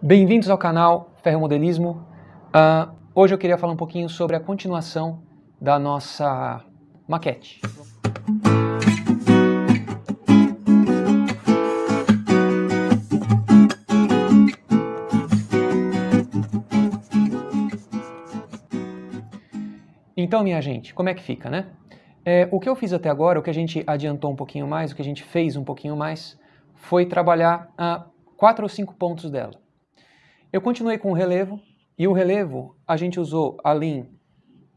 Bem-vindos ao canal Ferromodelismo. Uh, hoje eu queria falar um pouquinho sobre a continuação da nossa maquete. Então, minha gente, como é que fica, né? É, o que eu fiz até agora, o que a gente adiantou um pouquinho mais, o que a gente fez um pouquinho mais, foi trabalhar uh, quatro ou cinco pontos dela. Eu continuei com o relevo, e o relevo a gente usou a Lean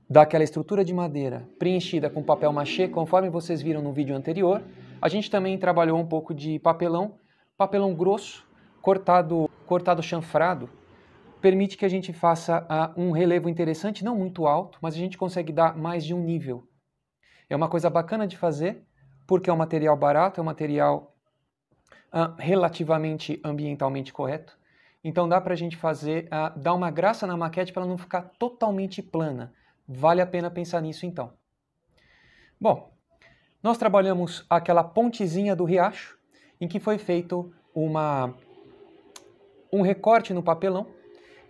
daquela estrutura de madeira preenchida com papel machê, conforme vocês viram no vídeo anterior. A gente também trabalhou um pouco de papelão, papelão grosso, cortado, cortado chanfrado, permite que a gente faça uh, um relevo interessante, não muito alto, mas a gente consegue dar mais de um nível. É uma coisa bacana de fazer, porque é um material barato, é um material uh, relativamente ambientalmente correto. Então dá para a gente fazer, uh, dar uma graça na maquete para ela não ficar totalmente plana. Vale a pena pensar nisso então. Bom, nós trabalhamos aquela pontezinha do riacho em que foi feito uma, um recorte no papelão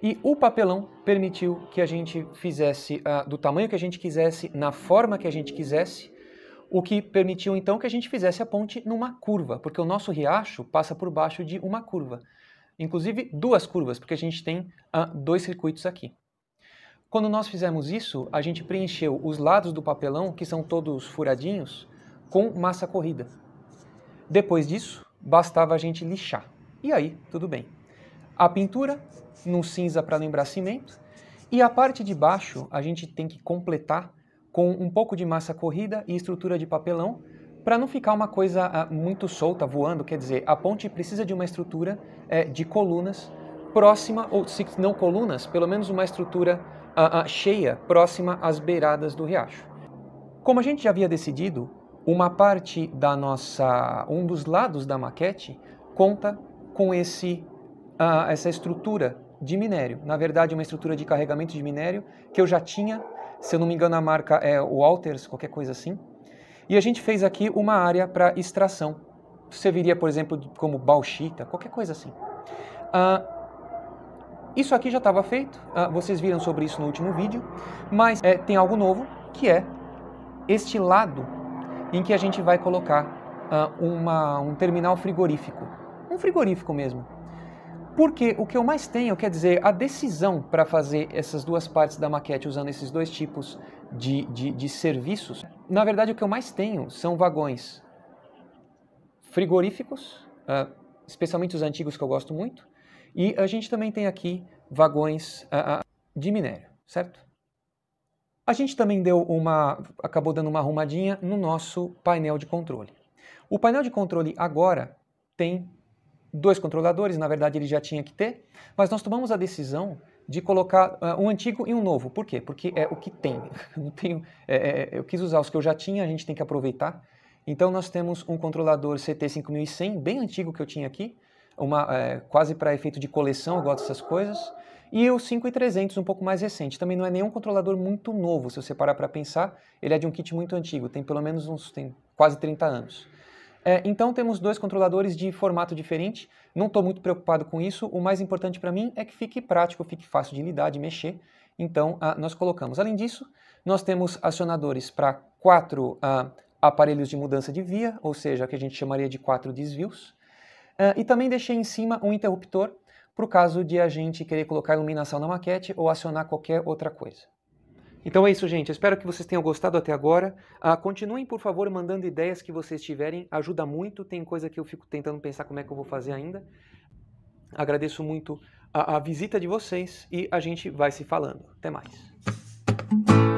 e o papelão permitiu que a gente fizesse uh, do tamanho que a gente quisesse, na forma que a gente quisesse, o que permitiu então que a gente fizesse a ponte numa curva, porque o nosso riacho passa por baixo de uma curva. Inclusive duas curvas, porque a gente tem ah, dois circuitos aqui. Quando nós fizemos isso, a gente preencheu os lados do papelão, que são todos furadinhos, com massa corrida. Depois disso, bastava a gente lixar. E aí, tudo bem. A pintura, num cinza para lembrar cimento, e a parte de baixo a gente tem que completar com um pouco de massa corrida e estrutura de papelão para não ficar uma coisa ah, muito solta, voando, quer dizer, a ponte precisa de uma estrutura é, de colunas próxima, ou se não colunas, pelo menos uma estrutura uh, uh, cheia, próxima às beiradas do riacho. Como a gente já havia decidido, uma parte da nossa, um dos lados da maquete conta com esse, uh, essa estrutura de minério. Na verdade, uma estrutura de carregamento de minério que eu já tinha, se eu não me engano a marca é Walters, qualquer coisa assim, e a gente fez aqui uma área para extração. Serviria, por exemplo, como bauxita, qualquer coisa assim. Ah, isso aqui já estava feito, ah, vocês viram sobre isso no último vídeo, mas é, tem algo novo, que é este lado em que a gente vai colocar ah, uma, um terminal frigorífico. Um frigorífico mesmo, porque o que eu mais tenho, quer dizer, a decisão para fazer essas duas partes da maquete usando esses dois tipos de, de, de, serviços, na verdade o que eu mais tenho são vagões frigoríficos, uh, especialmente os antigos que eu gosto muito, e a gente também tem aqui vagões uh, uh, de minério, certo? A gente também deu uma, acabou dando uma arrumadinha no nosso painel de controle. O painel de controle agora tem dois controladores, na verdade ele já tinha que ter, mas nós tomamos a decisão de colocar uh, um antigo e um novo. Por quê? Porque é o que tem. tenho, é, é, é, eu quis usar os que eu já tinha, a gente tem que aproveitar. Então nós temos um controlador CT5100, bem antigo que eu tinha aqui, uma, é, quase para efeito de coleção, eu gosto dessas coisas. E o 5300, um pouco mais recente. Também não é nenhum controlador muito novo, se você parar para pensar. Ele é de um kit muito antigo, tem pelo menos uns tem quase 30 anos. É, então temos dois controladores de formato diferente, não estou muito preocupado com isso, o mais importante para mim é que fique prático, fique fácil de lidar, de mexer, então ah, nós colocamos. Além disso, nós temos acionadores para quatro ah, aparelhos de mudança de via, ou seja, que a gente chamaria de quatro desvios, ah, e também deixei em cima um interruptor para o caso de a gente querer colocar iluminação na maquete ou acionar qualquer outra coisa. Então é isso, gente. Eu espero que vocês tenham gostado até agora. Ah, continuem, por favor, mandando ideias que vocês tiverem. Ajuda muito. Tem coisa que eu fico tentando pensar como é que eu vou fazer ainda. Agradeço muito a, a visita de vocês e a gente vai se falando. Até mais.